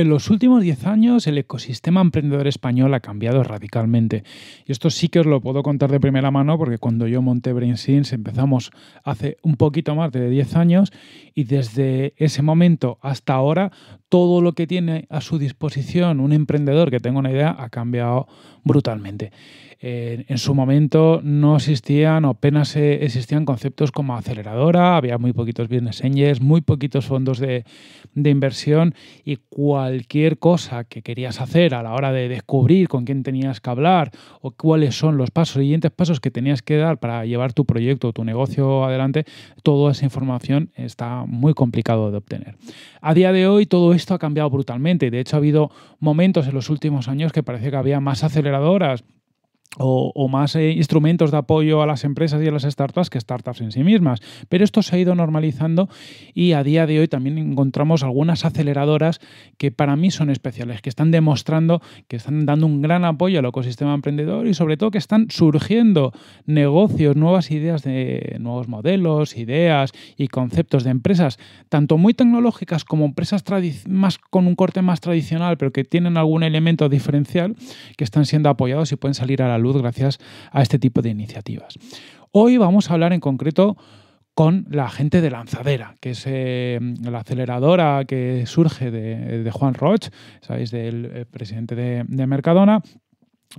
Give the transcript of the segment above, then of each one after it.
En los últimos 10 años el ecosistema emprendedor español ha cambiado radicalmente. Y esto sí que os lo puedo contar de primera mano porque cuando yo monté BrainSins empezamos hace un poquito más de 10 años y desde ese momento hasta ahora todo lo que tiene a su disposición un emprendedor que tenga una idea ha cambiado brutalmente. Eh, en su momento no existían o apenas eh, existían conceptos como aceleradora, había muy poquitos business angels, muy poquitos fondos de, inversión y cualquier cosa que querías hacer a la hora de descubrir con quién tenías que hablar o cuáles son los pasos, siguientes pasos que tenías que dar para llevar tu proyecto o tu negocio adelante, toda esa información está muy complicado de obtener. A día de hoy todo esto ha cambiado brutalmente. y De hecho, ha habido momentos en los últimos años que parece que había más aceleradoras o, más eh, instrumentos de apoyo a las empresas y a las startups que startups en sí mismas. Pero esto se ha ido normalizando y a día de hoy también encontramos algunas aceleradoras que para mí son especiales, que están demostrando que están dando un gran apoyo al ecosistema emprendedor y sobre todo que están surgiendo negocios, nuevas ideas de nuevos modelos, ideas y conceptos de empresas, tanto muy tecnológicas como empresas más con un corte más tradicional, pero que tienen algún elemento diferencial, que están siendo apoyados y pueden salir a la gracias a este tipo de iniciativas. Hoy vamos a hablar en concreto con la gente de Lanzadera, que es eh, la aceleradora que surge de, Juan Roch, sabéis, del eh, presidente de Mercadona,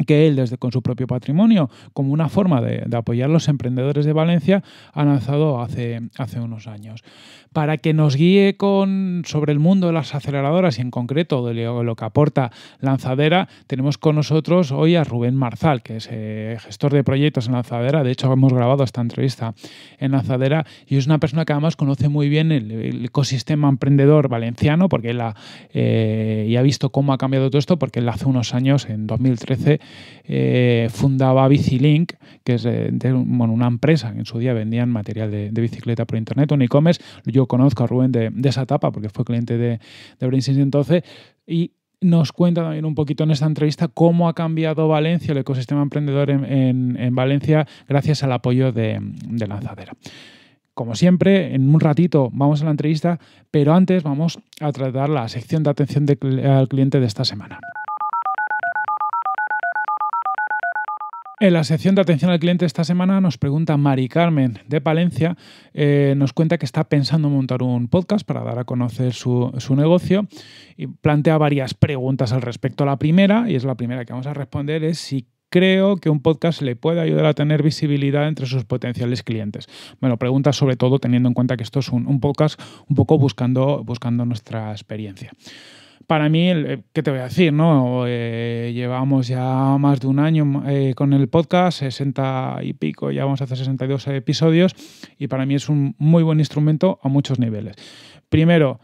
que él desde con su propio patrimonio, como una forma de, apoyar los emprendedores de Valencia, ha lanzado hace, hace unos años. Para que nos guíe con, sobre el mundo de las aceleradoras y en concreto de lo, que aporta Lanzadera, tenemos con nosotros hoy a Rubén Marzal, que es eh, gestor de proyectos en Lanzadera. De hecho, hemos grabado esta entrevista en Lanzadera y es una persona que además conoce muy bien el, ecosistema emprendedor valenciano porque él eh, y ha visto cómo ha cambiado todo esto, porque él hace unos años, en 2013, eh, fundaba Bicilink, que es eh, una empresa que en su día vendían material de, bicicleta por internet, un e-commerce. Yo conozco a Rubén de, esa etapa porque fue cliente de, de entonces y nos cuenta también un poquito en esta entrevista cómo ha cambiado Valencia, el ecosistema emprendedor en, Valencia, gracias al apoyo de, Lanzadera como siempre, en un ratito vamos a la entrevista, pero antes vamos a tratar la sección de atención al cliente de esta semana. En la sección de atención al cliente esta semana nos pregunta Mari Carmen de Palencia, eh, nos cuenta que está pensando montar un podcast para dar a conocer su, negocio y plantea varias preguntas al respecto. La primera, y es la primera que vamos a responder, es si creo que un podcast le puede ayudar a tener visibilidad entre sus potenciales clientes. Bueno, pregunta sobre todo teniendo en cuenta que esto es un, podcast un poco buscando, buscando nuestra experiencia para mí, eh, ¿qué te voy a decir? No? Eh, llevamos ya más de un año eh, con el podcast, 60 y pico, ya vamos a hacer 62 episodios, y para mí es un muy buen instrumento a muchos niveles. Primero,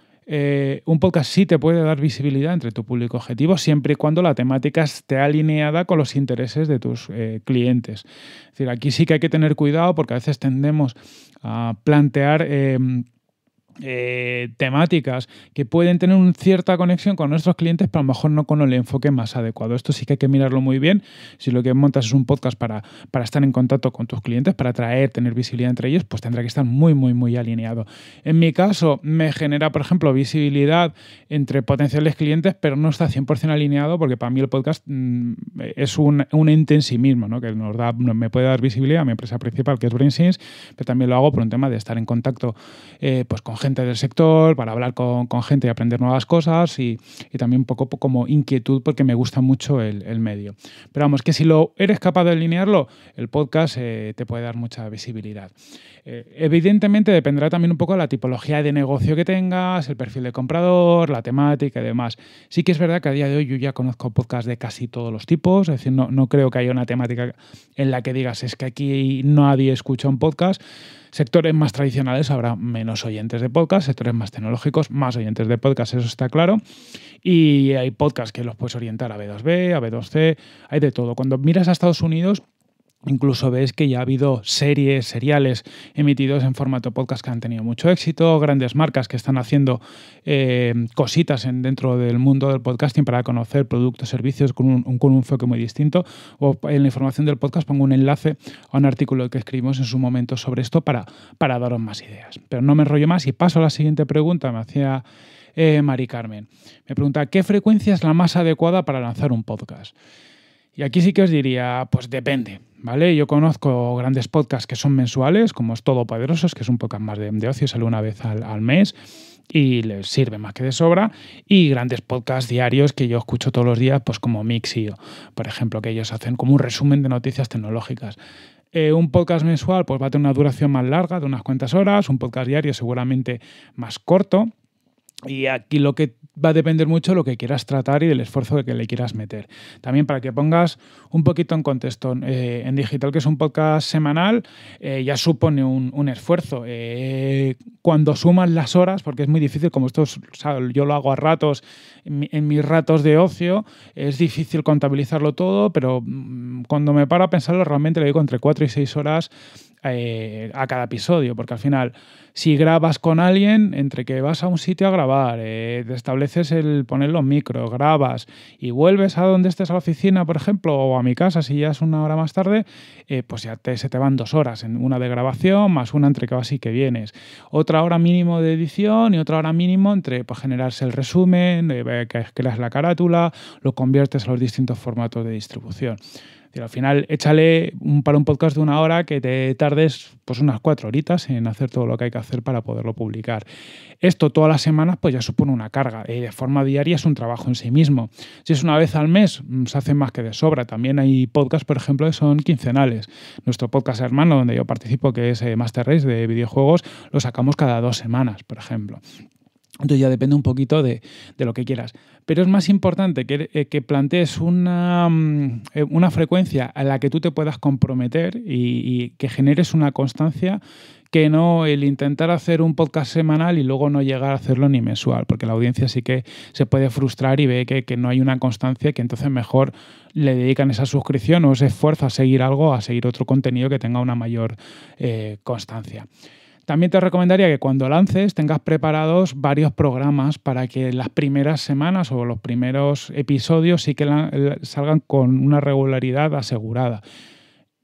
un podcast sí te puede dar visibilidad entre tu público objetivo siempre y cuando la temática esté alineada con los intereses de tus clientes. Es decir, aquí sí que hay que tener cuidado porque a veces tendemos a plantear... Em, eh, temáticas que pueden tener una cierta conexión con nuestros clientes, pero a lo mejor no con el enfoque más adecuado. Esto sí que hay que mirarlo muy bien. Si lo que montas es un podcast para, para estar en contacto con tus clientes, para atraer, tener visibilidad entre ellos, pues tendrá que estar muy, muy, muy alineado. En mi caso, me genera, por ejemplo, visibilidad entre potenciales clientes, pero no está 100% alineado porque para mí el podcast mm, es un, ente en sí mismo, ¿no? que nos da, me puede dar visibilidad a mi empresa principal, que es BrainSense, pero también lo hago por un tema de estar en contacto eh, pues, con gente gente del sector, para hablar con, gente y aprender nuevas cosas y, también un poco como inquietud porque me gusta mucho el, medio. Pero vamos, que si lo eres capaz de alinearlo, el podcast eh, te puede dar mucha visibilidad. Eh, evidentemente dependerá también un poco de la tipología de negocio que tengas, el perfil de comprador, la temática y demás. Sí que es verdad que a día de hoy yo ya conozco podcasts de casi todos los tipos, es decir, no, no creo que haya una temática en la que digas es que aquí nadie escucha un podcast. Sectores más tradicionales habrá menos oyentes de podcast, sectores más tecnológicos, más oyentes de podcast, eso está claro. Y hay podcasts que los puedes orientar a B2B, a B2C, hay de todo. Cuando miras a Estados Unidos, Incluso ves que ya ha habido series, seriales emitidos en formato podcast que han tenido mucho éxito, grandes marcas que están haciendo eh, cositas en, dentro del mundo del podcasting para conocer productos, servicios con un, enfoque muy distinto. O en la información del podcast pongo un enlace a un artículo que escribimos en su momento sobre esto para, para daros más ideas. Pero no me enrollo más y paso a la siguiente pregunta. Me hacía eh, Mari Carmen. Me pregunta, ¿qué frecuencia es la más adecuada para lanzar un podcast? Y aquí sí que os diría, pues depende, ¿vale? Yo conozco grandes podcasts que son mensuales, como es Todopoderosos, que es un podcast más de, ocio, sale una vez al, mes y les sirve más que de sobra. Y grandes podcasts diarios que yo escucho todos los días, pues como Mixio, por ejemplo, que ellos hacen como un resumen de noticias tecnológicas. Eh, un podcast mensual pues va a tener una duración más larga, de unas cuantas horas, un podcast diario seguramente más corto. Y aquí lo que va a depender mucho de lo que quieras tratar y del esfuerzo que le quieras meter. También para que pongas un poquito en contexto, eh, en digital, que es un podcast semanal, eh, ya supone un, esfuerzo. Eh, cuando sumas las horas, porque es muy difícil, como esto yo lo hago a ratos, en, mis ratos de ocio, es difícil contabilizarlo todo, pero mm, cuando me paro a pensarlo, realmente le digo entre cuatro y 6 horas eh, a cada episodio, porque al final, si grabas con alguien, entre que vas a un sitio a grabar, eh, te estableces el poner los micros, grabas y vuelves a donde estés a la oficina, por ejemplo, o a mi casa, si ya es una hora más tarde, eh, pues ya te, se te van dos horas, en una de grabación más una entre que vas y que vienes. Otra hora mínimo de edición y otra hora mínimo entre pues, generarse el resumen, que creas la carátula, lo conviertes a los distintos formatos de distribución. Pero al final, échale un, para un podcast de una hora que te tardes pues unas cuatro horitas en hacer todo lo que hay que hacer para poderlo publicar. Esto todas las semanas pues ya supone una carga. y eh, de forma diaria es un trabajo en sí mismo. Si es una vez al mes, mm, se hace más que de sobra. También hay podcasts, por ejemplo, que son quincenales. Nuestro podcast hermano, donde yo participo, que es eh, Master Race de videojuegos, lo sacamos cada dos semanas, por ejemplo. Entonces ya depende un poquito de, lo que quieras. Pero es más importante que, eh, que plantees mm, una, frecuencia a la que tú te puedas comprometer y, que generes una constancia que no el intentar hacer un podcast semanal y luego no llegar a hacerlo ni mensual, porque la audiencia sí que se puede frustrar y ve que, que no hay una constancia, que entonces mejor le dedican esa suscripción o ese esfuerzo a seguir algo, a seguir otro contenido que tenga una mayor eh, constancia. También te recomendaría que cuando lances tengas preparados varios programas para que las primeras semanas o los primeros episodios sí que salgan con una regularidad asegurada.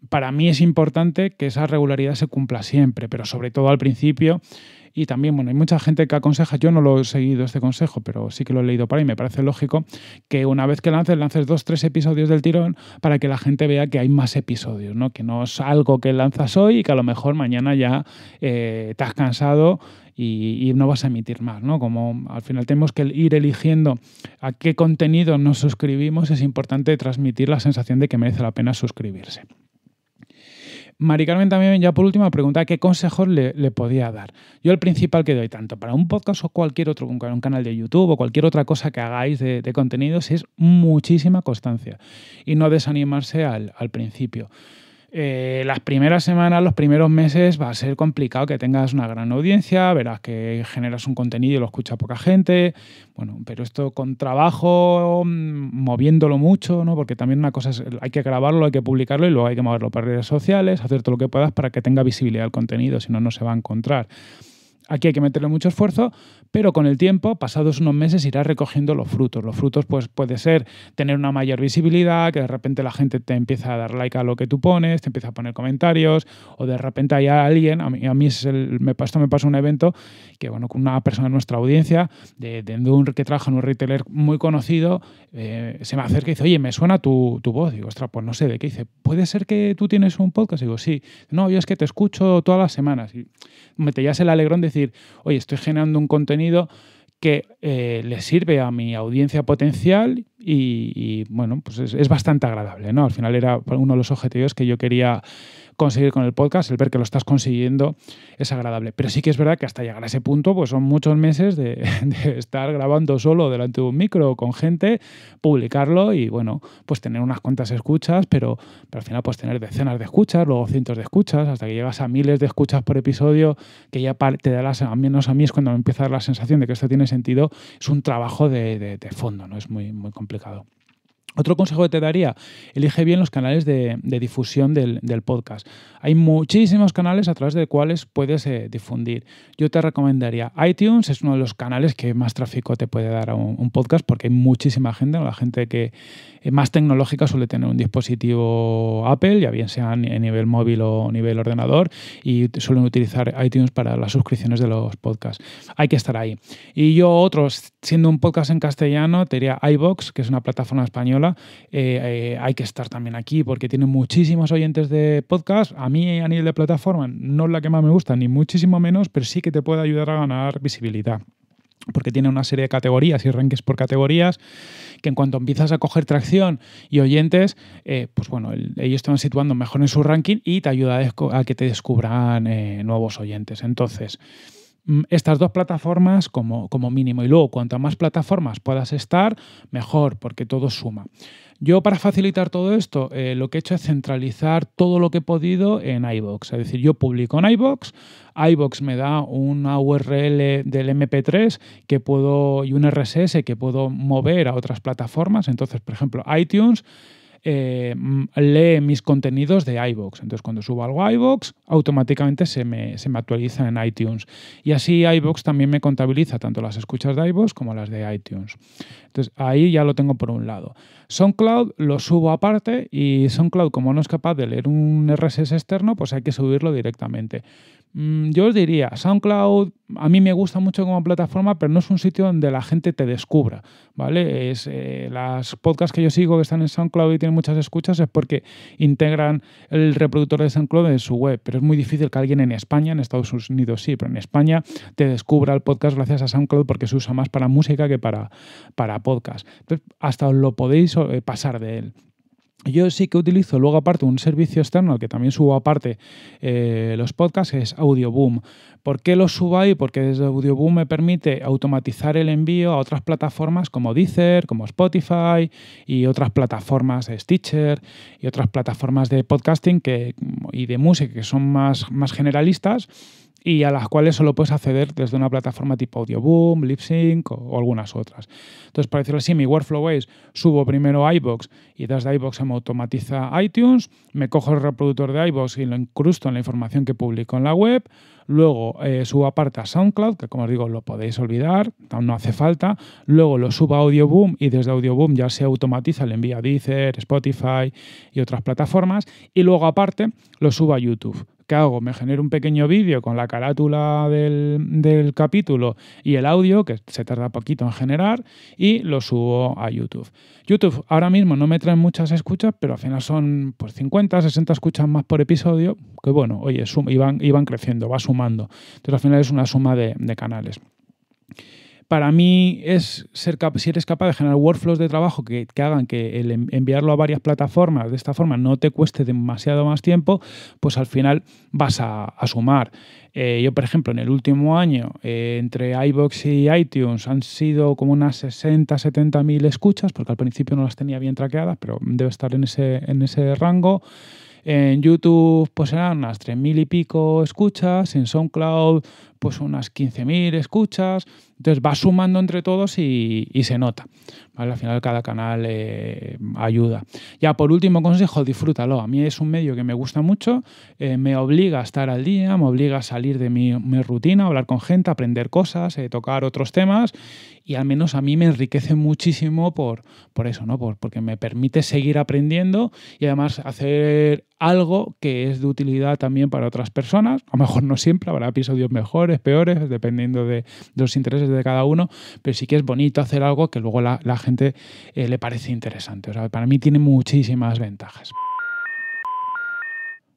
Para mí es importante que esa regularidad se cumpla siempre, pero sobre todo al principio y también, bueno, hay mucha gente que aconseja, yo no lo he seguido este consejo, pero sí que lo he leído para y me parece lógico que una vez que lances, lances dos, tres episodios del tirón para que la gente vea que hay más episodios, ¿no? Que no es algo que lanzas hoy y que a lo mejor mañana ya eh, te has cansado y, y, no vas a emitir más, ¿no? Como al final tenemos que ir eligiendo a qué contenido nos suscribimos, es importante transmitir la sensación de que merece la pena suscribirse. Mari Carmen también, ya por última pregunta qué consejos le, podía dar. Yo el principal que doy, tanto para un podcast o cualquier otro, un canal de YouTube o cualquier otra cosa que hagáis de, contenidos, es muchísima constancia y no desanimarse al, al principio. Eh, las primeras semanas, los primeros meses va a ser complicado que tengas una gran audiencia, verás que generas un contenido y lo escucha poca gente, bueno, pero esto con trabajo, mm, moviéndolo mucho, ¿no? porque también una cosa es, hay que grabarlo, hay que publicarlo y luego hay que moverlo para redes sociales, hacer todo lo que puedas para que tenga visibilidad el contenido, si no, no se va a encontrar. Aquí hay que meterle mucho esfuerzo, pero con el tiempo, pasados unos meses, irás recogiendo los frutos. Los frutos, pues, puede ser tener una mayor visibilidad, que de repente la gente te empieza a dar like a lo que tú pones, te empieza a poner comentarios, o de repente hay alguien, a mí, a mí me, esto me pasó un evento que, bueno, con una persona de nuestra audiencia, de, un, que trabaja en un retailer muy conocido, eh, se me acerca y dice, oye, me suena tu, tu voz. Digo, ostras, pues no sé de qué. Dice, ¿puede ser que tú tienes un podcast? Digo, sí. No, yo es que te escucho todas las semanas. Y me te el alegrón de decir, oye, estoy generando un contenido que eh, le sirve a mi audiencia potencial y, bueno, pues es, bastante agradable, ¿no? Al final era uno de los objetivos que yo quería conseguir con el podcast, el ver que lo estás consiguiendo es agradable. Pero sí que es verdad que hasta llegar a ese punto, pues son muchos meses de, estar grabando solo delante de un micro con gente, publicarlo y bueno, pues tener unas cuantas escuchas, pero, al final pues tener decenas de escuchas, luego cientos de escuchas, hasta que llegas a miles de escuchas por episodio, que ya te darás a al menos a mí es cuando me empieza a dar la sensación de que esto tiene sentido, es un trabajo de, de fondo, ¿no? Es muy, muy complicado. Otro consejo que te daría, elige bien los canales de, difusión del, podcast. Hay muchísimos canales a través de cuales puedes eh, difundir. Yo te recomendaría iTunes, es uno de los canales que más tráfico te puede dar a un, podcast porque hay muchísima gente, la gente que eh, más tecnológica suele tener un dispositivo Apple, ya bien sea a nivel móvil o a nivel ordenador, y suelen utilizar iTunes para las suscripciones de los podcasts. Hay que estar ahí. Y yo otro siendo un podcast en castellano, te diría iBox, que es una plataforma española eh, eh, hay que estar también aquí porque tiene muchísimos oyentes de podcast. A mí a nivel de plataforma no es la que más me gusta, ni muchísimo menos, pero sí que te puede ayudar a ganar visibilidad porque tiene una serie de categorías y rankings por categorías, que en cuanto empiezas a coger tracción y oyentes, eh, pues bueno, ellos te van situando mejor en su ranking y te ayuda a, que te descubran nuevos oyentes. Entonces, Mm, estas dos plataformas como, como, mínimo. Y luego, cuanto más plataformas puedas estar, mejor, porque todo suma. Yo, para facilitar todo esto, eh, lo que he hecho es centralizar todo lo que he podido en iBox. Es decir, yo publico en iBox, iBox me da una URL del MP3 que puedo, y un RSS que puedo mover a otras plataformas. Entonces, por ejemplo, iTunes eh, lee mis contenidos de iBox. Entonces, cuando subo algo a iBox, automáticamente se me, se me actualiza en iTunes. Y así iBox también me contabiliza tanto las escuchas de iBox como las de iTunes. Entonces, ahí ya lo tengo por un lado. SoundCloud lo subo aparte y SoundCloud, como no es capaz de leer un RSS externo, pues hay que subirlo directamente. Mm, yo os diría, SoundCloud a mí me gusta mucho como plataforma, pero no es un sitio donde la gente te descubra, ¿vale? Es, eh, las podcasts que yo sigo que están en SoundCloud y tienen muchas escuchas es porque integran el reproductor de SoundCloud en su web, pero es muy difícil que alguien en España, en Estados Unidos sí, pero en España te descubra el podcast gracias a SoundCloud porque se usa más para música que para, para podcast. hasta os lo podéis eh, pasar de él. Yo sí que utilizo luego aparte un servicio externo que también subo aparte eh, los podcasts, que es Audioboom. ¿Por qué lo subo ahí? Porque desde Audioboom me permite automatizar el envío a otras plataformas como Deezer, como Spotify y otras plataformas de Stitcher y otras plataformas de podcasting que, y de música que son más, más generalistas y a las cuales solo puedes acceder desde una plataforma tipo Audioboom, LipSync o, algunas otras. Entonces, para decirlo así, mi workflow es subo primero iBox y desde iBox se me automatiza iTunes, me cojo el reproductor de iBox y lo incrusto en la información que publico en la web, luego eh, subo aparte a SoundCloud, que como os digo lo podéis olvidar, no hace falta, luego lo subo a Audioboom y desde Audioboom ya se automatiza, le envía a Deezer, Spotify y otras plataformas, y luego aparte lo subo a YouTube. ¿Qué hago? Me genero un pequeño vídeo con la carátula del, capítulo y el audio, que se tarda poquito en generar, y lo subo a YouTube. YouTube ahora mismo no me trae muchas escuchas, pero al final son pues, 50, 60 escuchas más por episodio, que bueno, oye, iban, creciendo, va sumando. Entonces al final es una suma de, de canales para mí es ser si eres capaz de generar workflows de trabajo que, hagan que el enviarlo a varias plataformas de esta forma no te cueste demasiado más tiempo, pues al final vas a, sumar. Eh, yo, por ejemplo, en el último año, eh, entre iBox y iTunes han sido como unas 60, 70 mil escuchas, porque al principio no las tenía bien traqueadas, pero debe estar en ese, en ese rango. En YouTube, pues eran unas 3.000 y pico escuchas. En SoundCloud, pues unas 15.000 escuchas. Entonces va sumando entre todos y, se nota. Al final cada canal eh, ayuda. Ya por último consejo, disfrútalo. A mí es un medio que me gusta mucho, eh, me obliga a estar al día, me obliga a salir de mi, rutina, hablar con gente, aprender cosas, eh, tocar otros temas y al menos a mí me enriquece muchísimo por, por eso, ¿no? Por, porque me permite seguir aprendiendo y además hacer algo que es de utilidad también para otras personas. A lo mejor no siempre, habrá episodios mejores, peores, dependiendo de, los intereses de cada uno, pero sí que es bonito hacer algo que luego la, la gente eh, le parece interesante. O sea, para mí tiene muchísimas ventajas.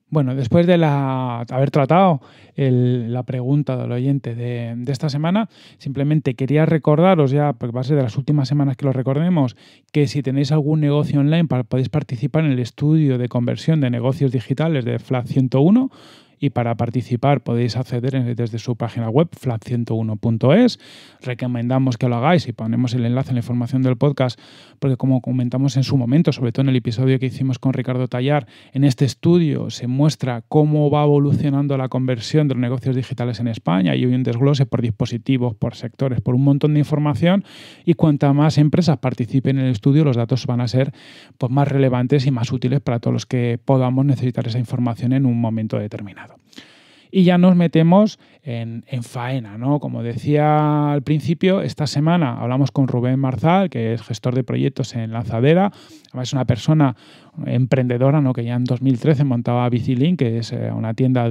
Bueno, después de la, haber tratado la pregunta del oyente de, esta semana, simplemente quería recordaros ya, por base a de las últimas semanas que lo recordemos, que si tenéis algún negocio online podéis participar en el estudio de conversión de negocios digitales de FLAT 101 y para participar podéis acceder desde su página web flat 101es Recomendamos que lo hagáis y ponemos el enlace en la información del podcast porque como comentamos en su momento, sobre todo en el episodio que hicimos con Ricardo Tallar, en este estudio se muestra cómo va evolucionando la conversión de los negocios digitales en España y hay un desglose por dispositivos, por sectores, por un montón de información y cuanta más empresas participen en el estudio, los datos van a ser pues, más relevantes y más útiles para todos los que podamos necesitar esa información en un momento determinado. Y ya nos metemos en, faena, Como decía al principio, esta semana hablamos con Rubén Marzal, que es gestor de proyectos en Lanzadera. es una persona emprendedora, ¿no? Que ya en 2013 montaba Bicilink, que es eh, una tienda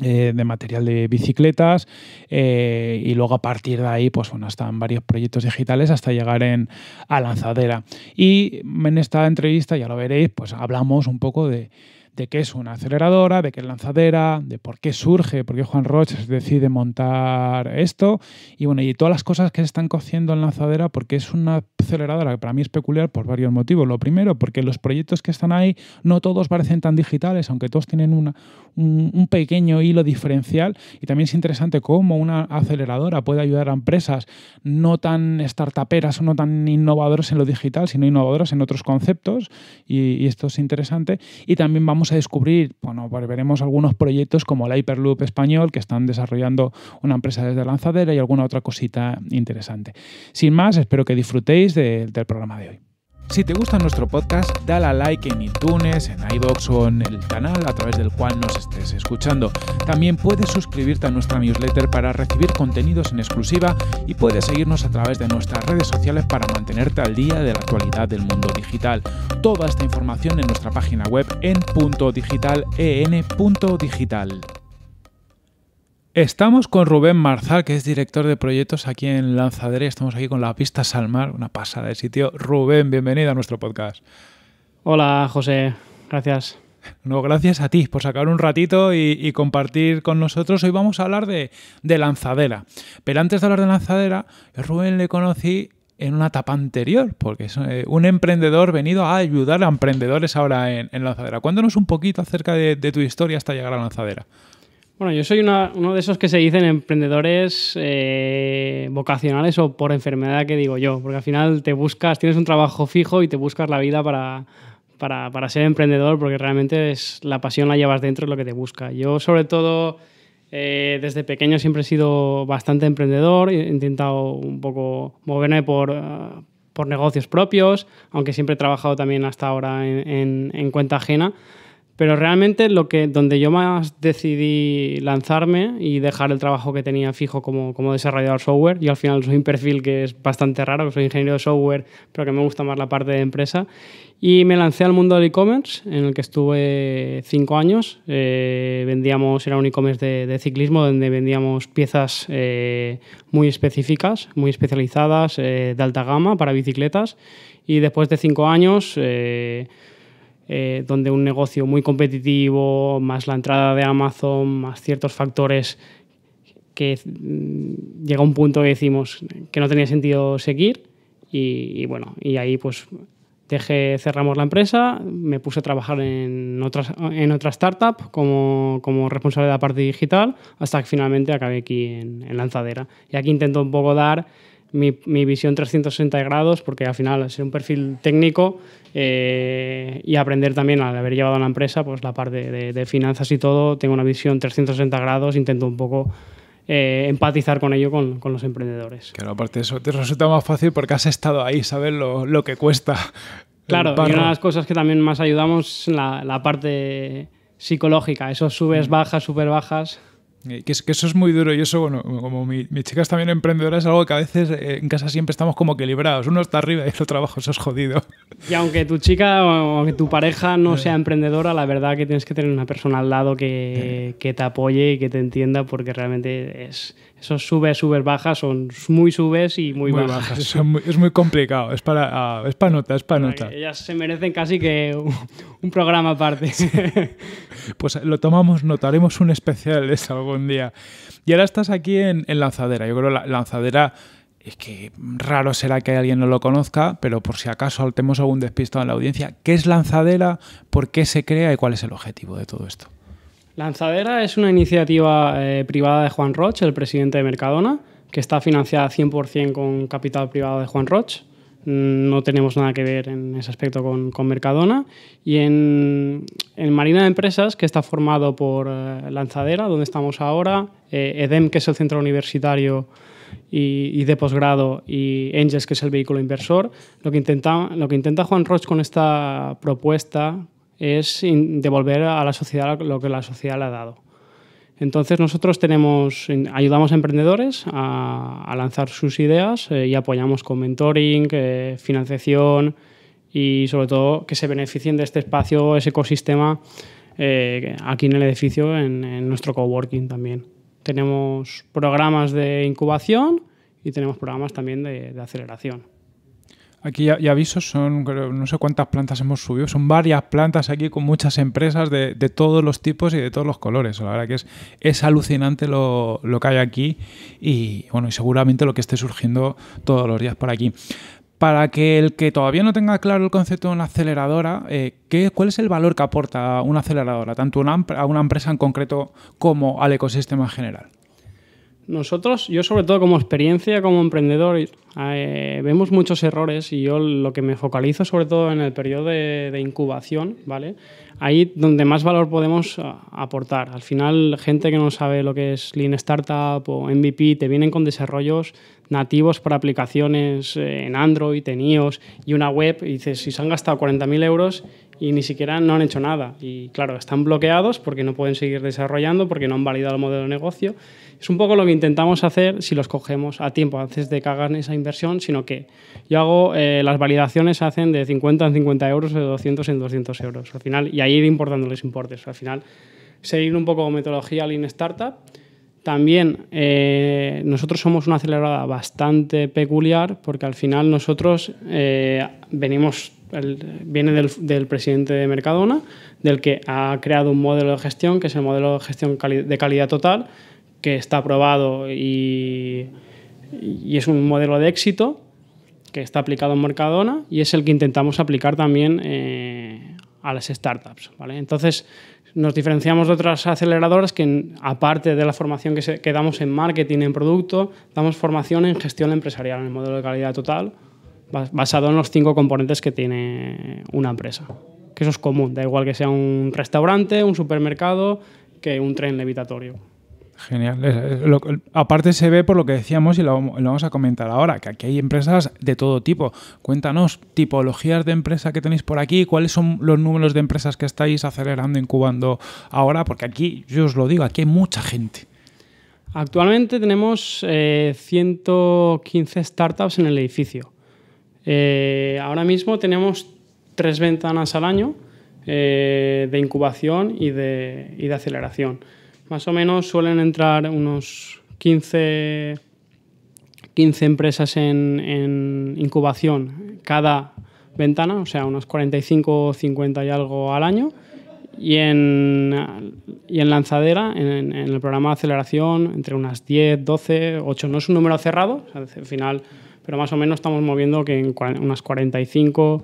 eh, de, material de bicicletas eh, y luego a partir de ahí pues bueno están varios proyectos digitales hasta llegar a lanzadera y en esta entrevista ya lo veréis pues hablamos un poco de de qué es una aceleradora, de qué es lanzadera, de por qué surge, por qué Juan Roche decide montar esto y bueno, y todas las cosas que se están cociendo en lanzadera porque es una aceleradora que para mí es peculiar por varios motivos. Lo primero, porque los proyectos que están ahí no todos parecen tan digitales, aunque todos tienen un, pequeño hilo diferencial y también es interesante cómo una aceleradora puede ayudar a empresas no tan startuperas o no tan innovadoras en lo digital, sino innovadoras en otros conceptos y, esto es interesante. Y también vamos a descubrir, bueno, pues veremos algunos proyectos como el Hyperloop español que están desarrollando una empresa desde Lanzadera y alguna otra cosita interesante. Sin más, espero que disfrutéis del programa de hoy. Si te gusta nuestro podcast, dale a like en iTunes, en iBox o en el canal a través del cual nos estés escuchando. También puedes suscribirte a nuestra newsletter para recibir contenidos en exclusiva y puedes seguirnos a través de nuestras redes sociales para mantenerte al día de la actualidad del mundo digital toda esta información en nuestra página web en punto e Estamos con Rubén Marzal, que es director de proyectos aquí en Lanzadera. Estamos aquí con la pista Salmar, una pasada de sitio. Rubén, bienvenido a nuestro podcast. Hola, José. Gracias. No, gracias a ti por sacar un ratito y, compartir con nosotros. Hoy vamos a hablar de, Lanzadera. Pero antes de hablar de Lanzadera, Rubén le conocí en una etapa anterior, porque es eh, un emprendedor venido a ayudar a emprendedores ahora en, lanzadera. Cuéntanos un poquito acerca de, tu historia hasta llegar a lanzadera. Bueno, yo soy uno de esos que se dicen emprendedores eh, vocacionales o por enfermedad que digo yo, porque al final te buscas, tienes un trabajo fijo y te buscas la vida para, para, ser emprendedor, porque realmente es, la pasión la llevas dentro, es lo que te busca. Yo sobre todo eh, desde pequeño siempre he sido bastante emprendedor, he intentado un poco moverme por, eh, negocios propios, aunque siempre he trabajado también hasta ahora en cuenta ajena. Pero realmente lo que, donde yo más decidí lanzarme y dejar el trabajo que tenía fijo como, como desarrollador software, yo al final soy un perfil que es bastante raro, soy ingeniero de software, pero que me gusta más la parte de empresa, y me lancé al mundo del e-commerce, en el que estuve cinco años. Eh, vendíamos, era un e-commerce de, ciclismo, donde vendíamos piezas eh, muy específicas, muy especializadas, eh, de alta gama para bicicletas, y después de cinco años eh, donde un negocio muy competitivo, más la entrada de Amazon, más ciertos factores que mm, llega un punto que decimos que no tenía sentido seguir y, bueno, y ahí pues dejé, cerramos la empresa, me puse a trabajar en, otras, en otra startup como, como, responsable de la parte digital, hasta que finalmente acabé aquí en, Lanzadera. Y aquí intento un poco dar mi, visión 360 grados, porque al final, ser un perfil técnico, eh, y aprender también al haber llevado a la empresa pues la parte de, finanzas y todo, tengo una visión 360 grados, intento un poco eh, empatizar con ello con, los emprendedores. Claro, aparte eso te resulta más fácil porque has estado ahí, sabes lo, lo que cuesta. Claro, y una de las cosas que también más ayudamos la, la parte psicológica, esos subes, mm. bajas, super bajas eh, que, eso es muy duro y eso, bueno, como mi, chica es también emprendedora, es algo que a veces eh, en casa siempre estamos como equilibrados. Uno está arriba y el otro trabajo, eso es jodido. Y aunque tu chica o aunque tu pareja no eh. sea emprendedora, la verdad que tienes que tener una persona al lado que, que te apoye y que te entienda porque realmente es, esos subes, subes, bajas son muy subes y muy, bajas. es muy complicado, es para, ah, es para nota, es para nota. Ellas se merecen casi que un, programa aparte. Pues lo tomamos notaremos un especial de eso algún día. Y ahora estás aquí en, Lanzadera. Yo creo que la, Lanzadera es que raro será que alguien no lo conozca, pero por si acaso tenemos algún despistado en la audiencia, ¿qué es Lanzadera? ¿Por qué se crea y cuál es el objetivo de todo esto? Lanzadera es una iniciativa eh, privada de Juan Roche, el presidente de Mercadona, que está financiada 100% con capital privado de Juan Roche. Mm, no tenemos nada que ver en ese aspecto con, Mercadona. Y en, Marina de Empresas, que está formado por eh, Lanzadera, donde estamos ahora, eh, EDEM, que es el centro universitario y, de posgrado, y Engels, que es el vehículo inversor, lo que, intenta, lo que intenta Juan Roche con esta propuesta es devolver a la sociedad lo que la sociedad le ha dado. Entonces nosotros ayudamos a emprendedores a, lanzar sus ideas eh, y apoyamos con mentoring, eh, financiación y sobre todo que se beneficien de este espacio, ese ecosistema eh, aquí en el edificio, en, nuestro coworking también. Tenemos programas de incubación y tenemos programas también de aceleración. Aquí ya, ya, aviso, son no sé cuántas plantas hemos subido, son varias plantas aquí con muchas empresas de, todos los tipos y de todos los colores. La verdad que es, alucinante lo, que hay aquí y bueno, y seguramente lo que esté surgiendo todos los días por aquí. Para que el que todavía no tenga claro el concepto de una aceleradora, eh, ¿cuál es el valor que aporta una aceleradora, tanto a una empresa en concreto como al ecosistema en general? Nosotros, yo sobre todo como experiencia, como emprendedor, eh, vemos muchos errores y yo lo que me focalizo sobre todo en el periodo de, incubación, ¿vale? Ahí donde más valor podemos ah, aportar. Al final, gente que no sabe lo que es Lean Startup o MVP, te vienen con desarrollos nativos para aplicaciones eh, en Android, en iOS y una web y dices, si se han gastado 40.000 euros y ni siquiera no han hecho nada. Y claro, están bloqueados porque no pueden seguir desarrollando, porque no han validado el modelo de negocio. Es un poco lo que intentamos hacer si los cogemos a tiempo antes de cagar en esa inversión, sino que yo hago, eh, las validaciones hacen de 50 en 50 euros o de 200 en 200 euros al final, y ahí ir importando los importes. Al final, seguir un poco metodología Lean Startup. También eh, nosotros somos una acelerada bastante peculiar porque al final nosotros eh, venimos, viene del, presidente de Mercadona, del que ha creado un modelo de gestión que es el modelo de gestión de calidad total, que está aprobado y, y es un modelo de éxito que está aplicado en Mercadona y es el que intentamos aplicar también eh, a las startups. ¿vale? Entonces, nos diferenciamos de otras aceleradoras que, aparte de la formación que, que, damos en marketing, en producto, damos formación en gestión empresarial, en el modelo de calidad total, basado en los cinco componentes que tiene una empresa. Que eso es común, da igual que sea un restaurante, un supermercado, que un tren levitatorio. Genial. aparte se ve por lo que decíamos y lo, vamos a comentar ahora, que aquí hay empresas de todo tipo. Cuéntanos tipologías de empresa que tenéis por aquí, cuáles son los números de empresas que estáis acelerando, incubando ahora, porque aquí, yo os lo digo, aquí hay mucha gente. Actualmente tenemos 115 eh, startups en el edificio. Eh, ahora mismo tenemos tres ventanas al año eh, de incubación y de aceleración. Más o menos suelen entrar unos 15, 15 empresas en, incubación cada ventana, o sea, unos 45 o 50 y algo al año. Y en, lanzadera, en, el programa de aceleración, entre unas 10, 12, 8. No es un número cerrado, al final, pero más o menos estamos moviendo que en unas 45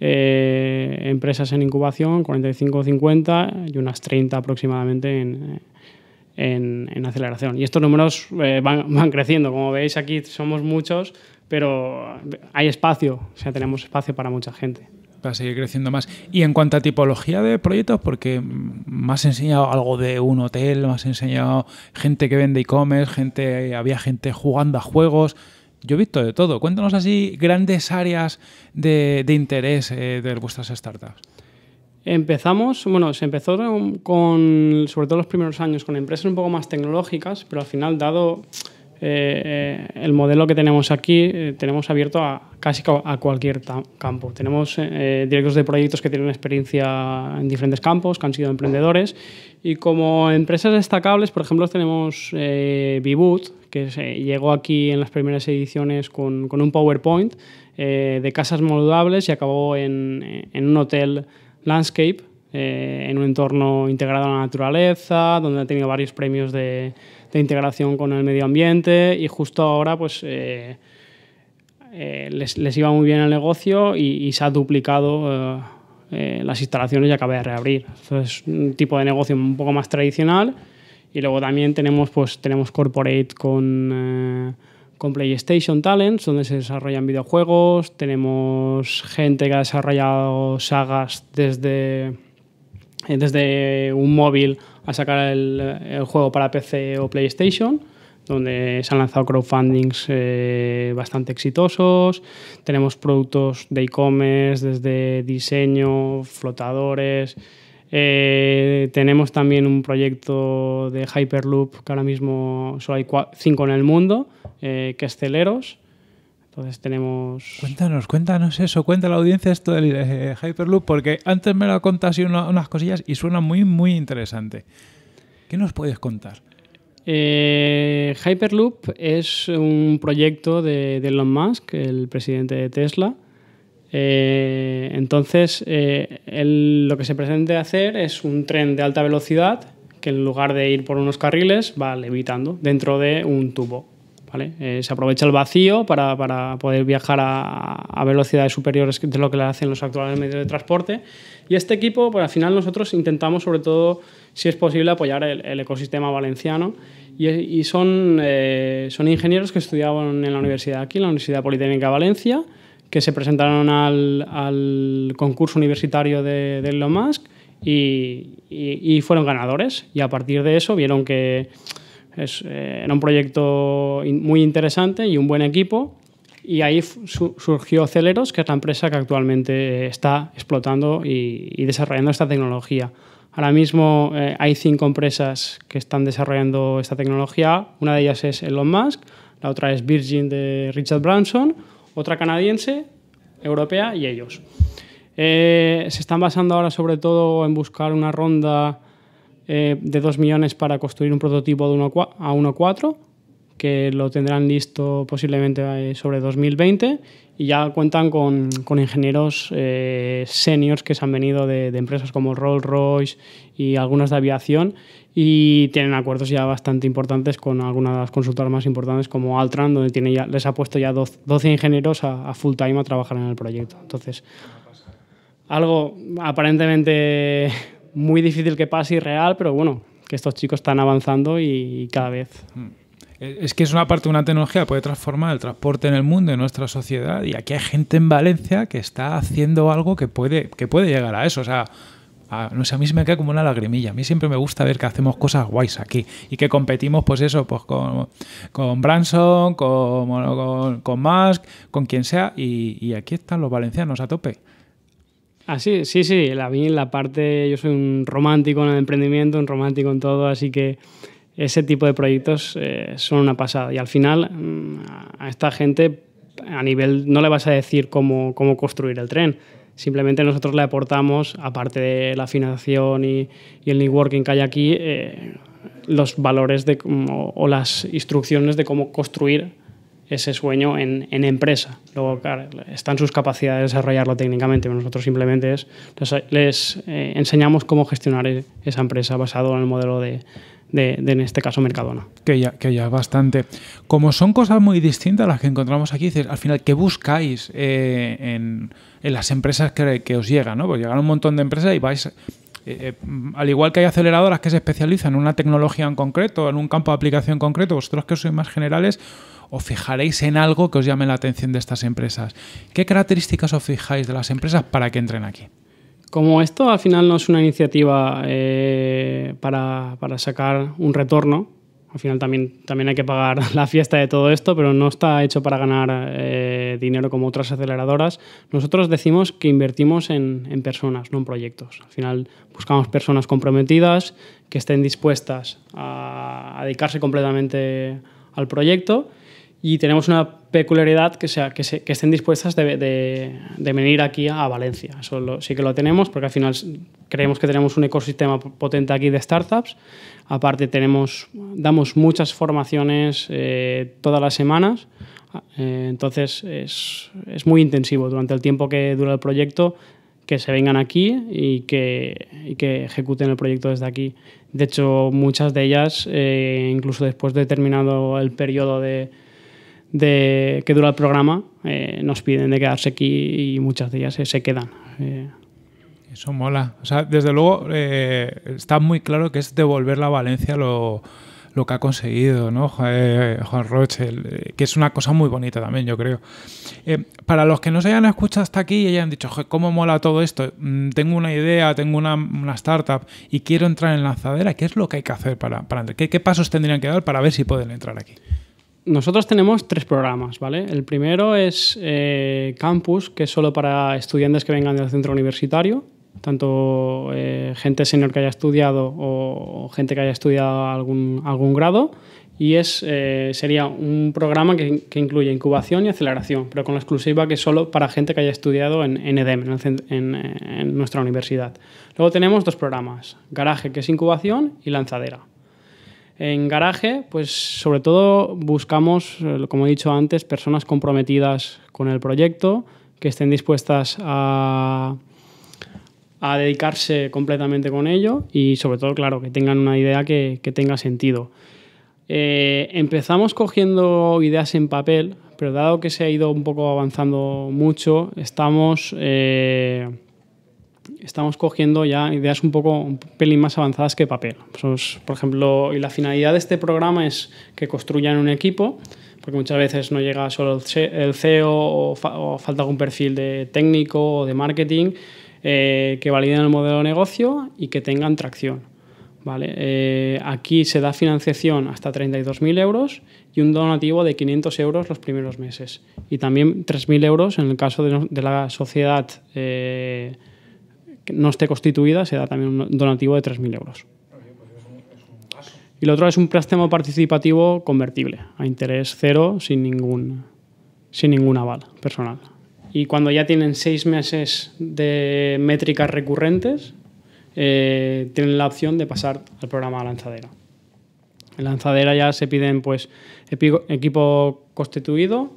eh, empresas en incubación, 45 o 50 y unas 30 aproximadamente en, en, aceleración. Y estos números eh, van, creciendo. Como veis aquí somos muchos, pero hay espacio, o sea, tenemos espacio para mucha gente. Para seguir creciendo más. Y en cuanto a tipología de proyectos, porque me has enseñado algo de un hotel, me has enseñado gente que vende e-commerce, gente, había gente jugando a juegos. Yo he visto de todo. Cuéntanos así grandes áreas de, interés eh, de vuestras startups. Empezamos, bueno, se empezó con, sobre todo los primeros años, con empresas un poco más tecnológicas, pero al final, dado eh, eh, el modelo que tenemos aquí, eh, tenemos abierto a casi a cualquier campo. Tenemos directores de proyectos que tienen experiencia en diferentes campos, que han sido emprendedores. Y como empresas destacables, por ejemplo, tenemos Viboot, que llegó aquí en las primeras ediciones con, con un PowerPoint de casas moldables y acabó en, en un hotel Landscape, eh, en un entorno integrado a la naturaleza, donde ha tenido varios premios de, integración con el medio ambiente y justo ahora pues eh, eh, les, iba muy bien el negocio y, se ha duplicado las instalaciones y acabé de reabrir. Entonces es un tipo de negocio un poco más tradicional y luego también tenemos, pues, tenemos corporate con con PlayStation Talents, donde se desarrollan videojuegos, tenemos gente que ha desarrollado sagas desde, eh, desde un móvil a sacar el, juego para PC o PlayStation donde se han lanzado crowdfundings eh, bastante exitosos. Tenemos productos de e-commerce, desde diseño, flotadores, eh, tenemos también un proyecto de Hyperloop que ahora mismo solo hay cinco en el mundo, eh, que es Celeros. Entonces tenemos... Cuéntanos, cuéntanos eso, cuenta la audiencia esto del eh, Hyperloop, porque antes me lo contaste y unas cosillas y suena muy, muy interesante. ¿Qué nos puedes contar? Hyperloop es un proyecto de Elon Musk, el presidente de Tesla, eh, entonces, eh, lo que se pretende hacer es un tren de alta velocidad que en lugar de ir por unos carriles va levitando dentro de un tubo. ¿vale? Eh, se aprovecha el vacío para, para poder viajar a, a, velocidades superiores de lo que le hacen los actuales medios de transporte. Y este equipo, pues al final nosotros intentamos sobre todo, si es posible, apoyar el, ecosistema valenciano. Y, son, son ingenieros que estudiaban en la universidad aquí, en la Universidad Politécnica de Valencia que se presentaron al, concurso universitario de, Elon Musk y, fueron ganadores. Y a partir de eso vieron que eh, era un proyecto muy interesante y un buen equipo. Y ahí surgió Celeros, que es la empresa que actualmente está explotando y, desarrollando esta tecnología. Ahora mismo eh, hay cinco empresas que están desarrollando esta tecnología. Una de ellas es Elon Musk, la otra es Virgin de Richard Branson, otra canadiense, europea y ellos. Eh, se están basando ahora sobre todo en buscar una ronda eh, de 2 millones para construir un prototipo de a 1.4 que lo tendrán listo posiblemente eh, sobre 2020 y ya cuentan con, con ingenieros eh, seniors que se han venido de, empresas como Rolls Royce y algunas de aviación y tienen acuerdos ya bastante importantes con algunas de las consultoras más importantes como Altran, donde tiene ya, les ha puesto ya 12 ingenieros a, full time a trabajar en el proyecto. Entonces, algo aparentemente muy difícil que pase y real, pero bueno, que estos chicos están avanzando y, cada vez... Hmm. Eh, es que es una parte de una tecnología que puede transformar el transporte en el mundo, en nuestra sociedad, y aquí hay gente en Valencia que está haciendo algo que puede, que puede llegar a eso. O sea, a, no sé, a mí se me queda como una lagrimilla. A mí siempre me gusta ver que hacemos cosas guays aquí y que competimos, pues eso, pues con, Branson, con, con, Musk, con quien sea, y, aquí están los valencianos a tope. Así, ah, sí, sí, la, la parte, yo soy un romántico en el emprendimiento, un romántico en todo, así que ese tipo de proyectos eh, son una pasada. Y al final, mm, a esta gente, a nivel, no le vas a decir cómo, cómo construir el tren. Simplemente nosotros le aportamos, aparte de la financiación y, el networking que hay aquí, eh, los valores de, o, o, las instrucciones de cómo construir ese sueño en, en empresa. Luego, claro, están sus capacidades de desarrollarlo técnicamente, nosotros simplemente es, les, eh, enseñamos cómo gestionar esa empresa basado en el modelo de, de, en este caso Mercadona. Que ya, que ya bastante. Como son cosas muy distintas las que encontramos aquí, al final, ¿qué buscáis eh, en, en, las empresas que, que os llegan? ¿no? Pues llegan un montón de empresas y vais... Eh, al igual que hay aceleradoras que se especializan en una tecnología en concreto, en un campo de aplicación concreto, vosotros que sois más generales, os fijaréis en algo que os llame la atención de estas empresas. ¿Qué características os fijáis de las empresas para que entren aquí? Como esto al final no es una iniciativa eh, para, sacar un retorno, al final también, también hay que pagar la fiesta de todo esto, pero no está hecho para ganar eh, dinero como otras aceleradoras. Nosotros decimos que invertimos en, personas, no en proyectos. Al final buscamos personas comprometidas, que estén dispuestas a dedicarse completamente al proyecto y tenemos una peculiaridad que, sea, que, estén dispuestas de, venir aquí a, Valencia. Eso sí que lo tenemos porque al final creemos que tenemos un ecosistema potente aquí de startups. Aparte tenemos, damos muchas formaciones eh, todas las semanas, ah, eh, entonces es, es muy intensivo durante el tiempo que dura el proyecto que se vengan aquí y que, y que, ejecuten el proyecto desde aquí. De hecho, muchas de ellas, eh, incluso después de terminado el periodo de, de que dura el programa eh, nos piden de quedarse aquí y muchas de ellas eh, se quedan. Eh. Eso mola. O sea, desde luego está muy claro que es devolver la Valencia lo, que ha conseguido, ¿no? Juan Roche, que es una cosa muy bonita también, yo creo. para los que no hayan escuchado hasta aquí y hayan dicho, ¿cómo mola todo esto? Mm, tengo una idea, tengo una, startup y quiero entrar en lanzadera, ¿qué es lo que hay que hacer para, para entrar? ¿Qué pasos tendrían que dar para ver si pueden entrar aquí? nosotros tenemos tres programas, ¿vale? El primero es eh, Campus, que es solo para estudiantes que vengan del centro universitario, tanto eh, gente senior que haya estudiado o, gente que haya estudiado algún, algún grado. Y es, eh, sería un programa que, que, incluye incubación y aceleración, pero con la exclusiva que es solo para gente que haya estudiado en, en e e nuestra universidad. Luego tenemos dos programas, Garaje, que es incubación, y Lanzadera. En garaje, pues sobre todo buscamos, eh, como he dicho antes, personas comprometidas con el proyecto, que estén dispuestas a, dedicarse completamente con ello y sobre todo, claro, que tengan una idea que, tenga sentido. Eh, empezamos cogiendo ideas en papel, pero dado que se ha ido un poco avanzando mucho, estamos... Eh, estamos cogiendo ya ideas un poco un pelín más avanzadas que papel. Pues, por ejemplo, y la finalidad de este programa es que construyan un equipo, porque muchas veces no llega solo el CEO e o, falta algún perfil de técnico o de marketing eh, que validen el modelo de negocio y que tengan tracción. Vale, eh, aquí se da financiación hasta 32.000 euros y un donativo de 500 euros los primeros meses. Y también 3.000 euros en el caso de, la sociedad eh, no esté constituida, se da también un donativo de 3.000 euros. Y lo otro es un préstamo participativo convertible, a interés cero, sin ningún, sin aval personal. Y cuando ya tienen seis meses de métricas recurrentes, eh, tienen la opción de pasar al programa lanzadera. En lanzadera ya se piden pues, equipo constituido,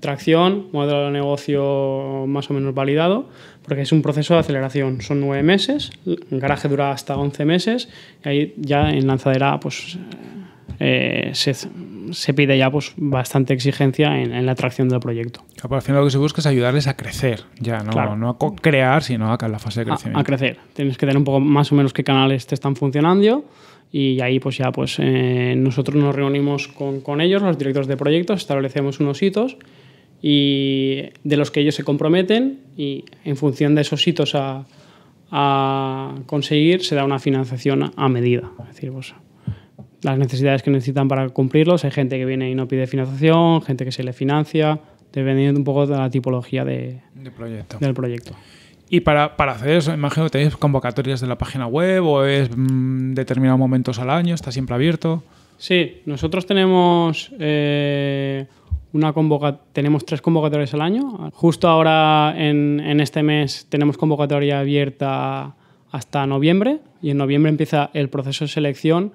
tracción, modelo de negocio más o menos validado, porque es un proceso de aceleración. Son nueve meses, el garaje dura hasta once meses, y ahí ya en lanzadera pues, eh, se, se, pide ya pues, bastante exigencia en, la atracción del proyecto. al final lo que se busca es ayudarles a crecer, ya no, no a crear, sino a la fase de crecimiento. A, crecer. Tienes que tener un poco más o menos qué canales te están funcionando y ahí pues ya pues eh, nosotros nos reunimos con, con ellos, los directores de proyectos, establecemos unos hitos y de los que ellos se comprometen y en función de esos hitos a, conseguir se da una financiación a medida. Es decir, vos pues, las necesidades que necesitan para cumplirlos, hay gente que viene y no pide financiación, gente que se le financia, dependiendo un poco de la tipología de, de proyecto. del proyecto. Y para, para, hacer eso, imagino que tenéis convocatorias de la página web o es determinado mm, determinados momentos al año, está siempre abierto. Sí, nosotros tenemos... Eh, una tenemos tres convocatorias al año. Justo ahora, en, este mes, tenemos convocatoria abierta hasta noviembre y en noviembre empieza el proceso de selección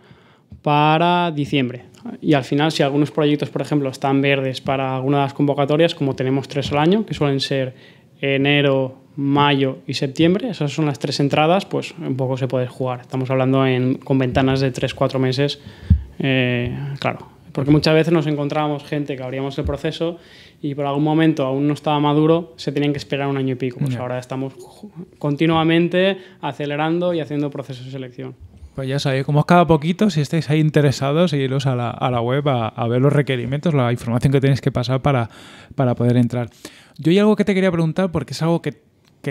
para diciembre. Y al final, si algunos proyectos, por ejemplo, están verdes para alguna de las convocatorias, como tenemos tres al año, que suelen ser enero, mayo y septiembre, esas son las tres entradas, pues un poco se puede jugar. Estamos hablando con ventanas de tres cuatro meses, eh, claro, porque muchas veces nos encontrábamos gente que abríamos el proceso y por algún momento aún no estaba maduro, se tenían que esperar un año y pico. Pues ahora estamos continuamente acelerando y haciendo procesos de selección. Pues ya sabéis, como es cada poquito, si estáis ahí interesados, iros a la, a web a, ver los requerimientos, la información que tenéis que pasar para, para poder entrar. Yo hay algo que te quería preguntar, porque es algo que,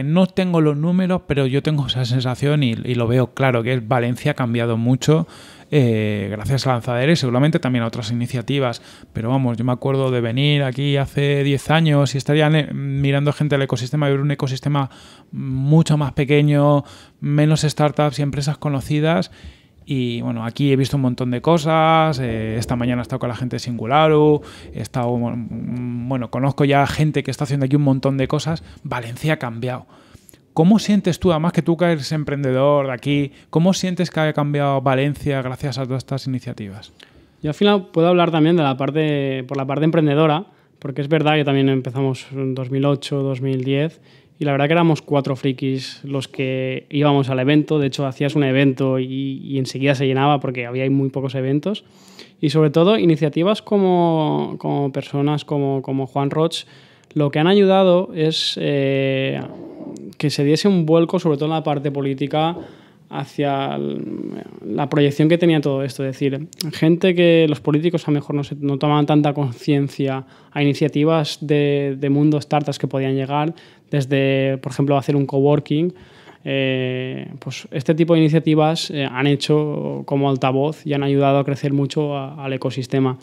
no tengo los números, pero yo tengo esa sensación y, y, lo veo claro, que es Valencia ha cambiado mucho eh, gracias a Lanzadera y seguramente también a otras iniciativas. Pero vamos, yo me acuerdo de venir aquí hace 10 años y estaría mirando gente al ecosistema y ver un ecosistema mucho más pequeño, menos startups y empresas conocidas. Y bueno, aquí he visto un montón de cosas. Eh, esta mañana he estado con la gente de Singularu. He estado, mm, bueno, conozco ya gente que está haciendo aquí un montón de cosas. Valencia ha cambiado. ¿Cómo sientes tú, además que tú caes emprendedor de aquí, cómo sientes que ha cambiado Valencia gracias a todas estas iniciativas? Yo al final puedo hablar también de la parte, por la parte emprendedora, porque es verdad que también empezamos en 2008, 2010, y la verdad que éramos cuatro frikis los que íbamos al evento, de hecho hacías un evento y, enseguida se llenaba porque había muy pocos eventos, y sobre todo iniciativas como, personas como, como Juan Roch, lo que han ayudado es eh, que se diese un vuelco, sobre todo en la parte política, hacia la proyección que tenía todo esto. Es decir, gente que los políticos a lo mejor no, tomaban tanta conciencia a iniciativas de, de mundo startups que podían llegar, desde, por ejemplo, hacer un coworking. Eh, pues este tipo de iniciativas eh, han hecho como altavoz y han ayudado a crecer mucho al ecosistema.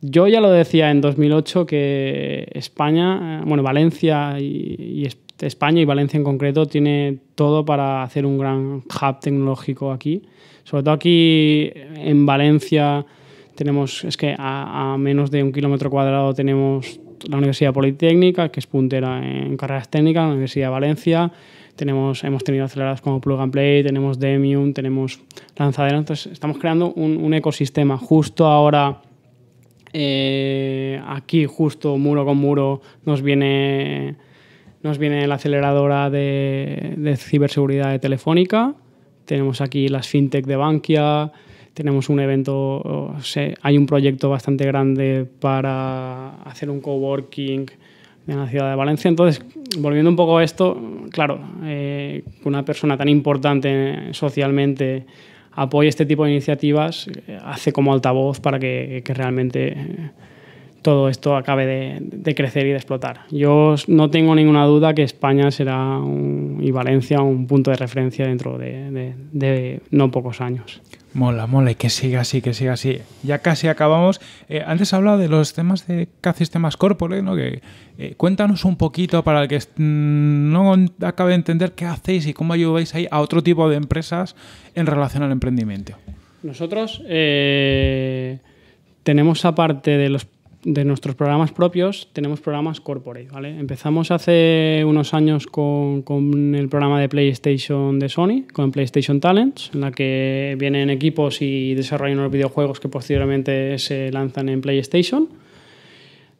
Yo ya lo decía en 2008 que España, eh, bueno, Valencia y España, España y Valencia en concreto tiene todo para hacer un gran hub tecnológico aquí. Sobre todo aquí en Valencia tenemos, es que a, menos de un kilómetro cuadrado tenemos la Universidad Politécnica, que es puntera en carreras técnicas, la Universidad de Valencia, tenemos, hemos tenido aceleradas como Plug and Play, tenemos Demium, tenemos Lanzadera, entonces estamos creando un, ecosistema. Justo ahora, eh, aquí, justo muro con muro, nos viene nos viene la aceleradora de, ciberseguridad de Telefónica, tenemos aquí las fintech de Bankia, tenemos un evento, hay un proyecto bastante grande para hacer un coworking en la ciudad de Valencia. Entonces, volviendo un poco a esto, claro, eh, una persona tan importante socialmente apoye este tipo de iniciativas, eh, hace como altavoz para que realmente eh, todo esto acabe de, crecer y de explotar. Yo no tengo ninguna duda que España será y Valencia un punto de referencia dentro de, no pocos años. Mola, mola, y que siga así, que siga así. Ya casi acabamos. Eh, antes hablado de los temas de casi sistemas Corpore, ¿no? Que, eh, cuéntanos un poquito para el que mm, no acabe de entender qué hacéis y cómo ayudáis ahí a otro tipo de empresas en relación al emprendimiento. Nosotros eh, tenemos aparte de los de nuestros programas propios tenemos programas corporate, Empezamos hace unos años con, el programa de PlayStation de Sony, con PlayStation Talents, en la que vienen equipos y desarrollan los videojuegos que posteriormente se lanzan en PlayStation.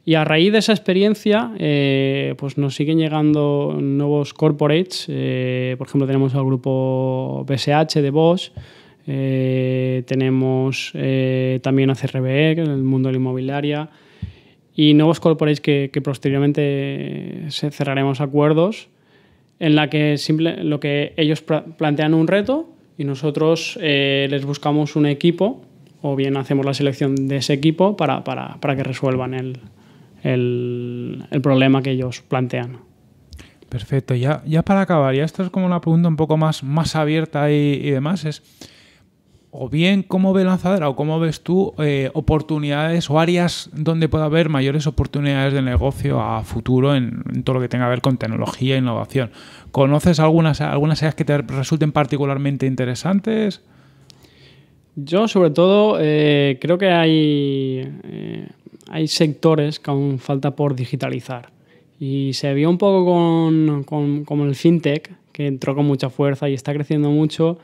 Y a raíz de esa experiencia, eh, pues nos siguen llegando nuevos corporates. Eh, por ejemplo, tenemos al grupo BSH de Bosch, eh, tenemos eh, también a e, que es el mundo de la inmobiliaria, y nuevos corporates que, que posteriormente eh, cerraremos acuerdos en la que simple, lo que ellos plantean un reto y nosotros eh, les buscamos un equipo o bien hacemos la selección de ese equipo para, que resuelvan el, problema que ellos plantean. Perfecto, ya, ya para acabar, ya esto es como una pregunta un poco más, más abierta y, y demás, es o bien cómo ve Lanzadera o cómo ves tú eh, oportunidades o áreas donde pueda haber mayores oportunidades de negocio a futuro en, todo lo que tenga que ver con tecnología e innovación. ¿Conoces algunas, algunas áreas que te resulten particularmente interesantes? Yo sobre todo eh, creo que hay, eh, hay sectores que aún falta por digitalizar. Y se vio un poco con, con el fintech, que entró con mucha fuerza y está creciendo mucho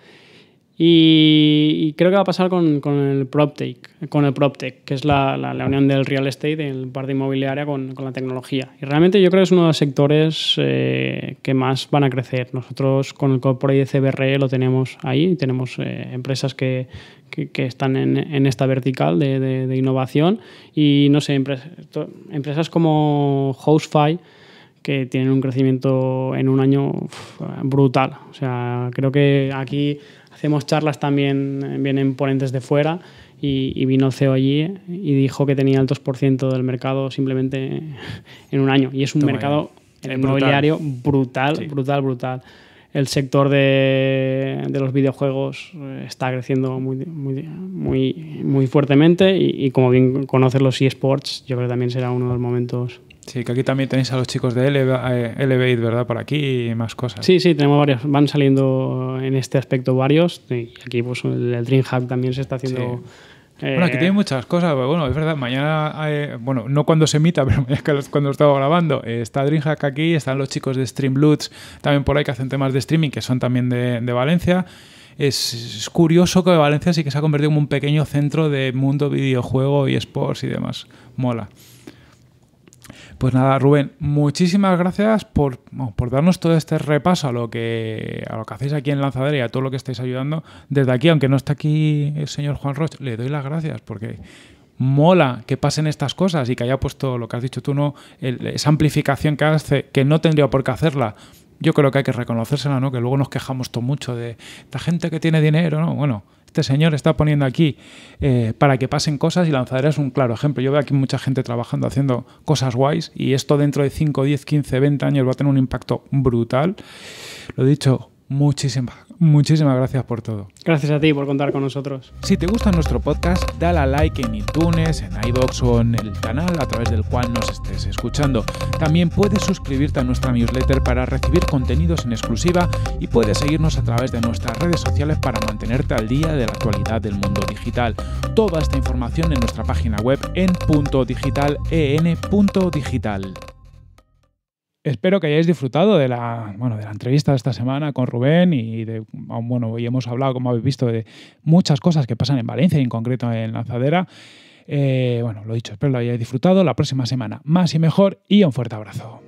y, creo que va a pasar con, con el PropTech, con el PropTech, que es la, unión del real estate, el parte inmobiliaria con, la tecnología. Y realmente yo creo que es uno de los sectores eh, que más van a crecer. Nosotros con el Corporate CBRE e lo tenemos ahí, tenemos eh, empresas que, están en, esta vertical de, innovación y no sé, empresas, como HostFi que tienen un crecimiento en un año brutal. O sea, creo que aquí Hacemos charlas también, eh, vienen ponentes de fuera y, vino el CEO allí y dijo que tenía altos por ciento del mercado simplemente en un año. Y es un mercado inmobiliario brutal, brutal, brutal. El sector de, los videojuegos eh, está creciendo muy, muy, muy, muy fuertemente y, y, como bien conoces los eSports, yo creo que también será uno de los momentos Sí, que aquí también tenéis a los chicos de eh, Elevate, ¿verdad? Por aquí y más cosas. Sí, sí, tenemos varios. Van saliendo en este aspecto varios. aquí pues, el Dreamhack también se está haciendo. Eh, bueno, aquí tiene muchas cosas. Bueno, es verdad, mañana, eh, bueno, no cuando se emita, pero mañana cuando estaba grabando, está DreamHack aquí, están los chicos de Streamloots también por ahí que hacen temas de streaming, que son también de, Valencia. Es, es, curioso que Valencia sí que se ha convertido en un pequeño centro de mundo videojuego y sports y demás. Mola. Pues nada, Rubén, muchísimas gracias por, darnos todo este repaso a lo que a lo que hacéis aquí en Lanzadera y a todo lo que estáis ayudando. Desde aquí, aunque no está aquí el señor Juan Roche, le doy las gracias porque mola que pasen estas cosas y que haya puesto lo que has dicho tú, no, esa amplificación que hace, que no tendría por qué hacerla. Yo creo que hay que reconocérsela, ¿no? Que luego nos quejamos todo mucho de la gente que tiene dinero, ¿no? Bueno, este señor está poniendo aquí eh, para que pasen cosas y lanzadera es un claro ejemplo. Yo veo aquí mucha gente trabajando, haciendo cosas guays y esto dentro de 5, 10, 15, 20 años va a tener un impacto brutal. Lo he dicho, muchísimas Muchísimas gracias por todo. Gracias a ti por contar con nosotros. Si te gusta nuestro podcast, dale a like en iTunes, en iBox o en el canal a través del cual nos estés escuchando. También puedes suscribirte a nuestra newsletter para recibir contenidos en exclusiva y puedes seguirnos a través de nuestras redes sociales para mantenerte al día de la actualidad del mundo digital. Toda esta información en nuestra página web en punto Espero que hayáis disfrutado de la, de la entrevista de esta semana con Rubén y de, bueno, hoy hemos hablado, como habéis visto, de muchas cosas que pasan en Valencia y en concreto en Lanzadera. Eh, bueno, lo dicho, espero que lo hayáis disfrutado. La próxima semana más y mejor y un fuerte abrazo.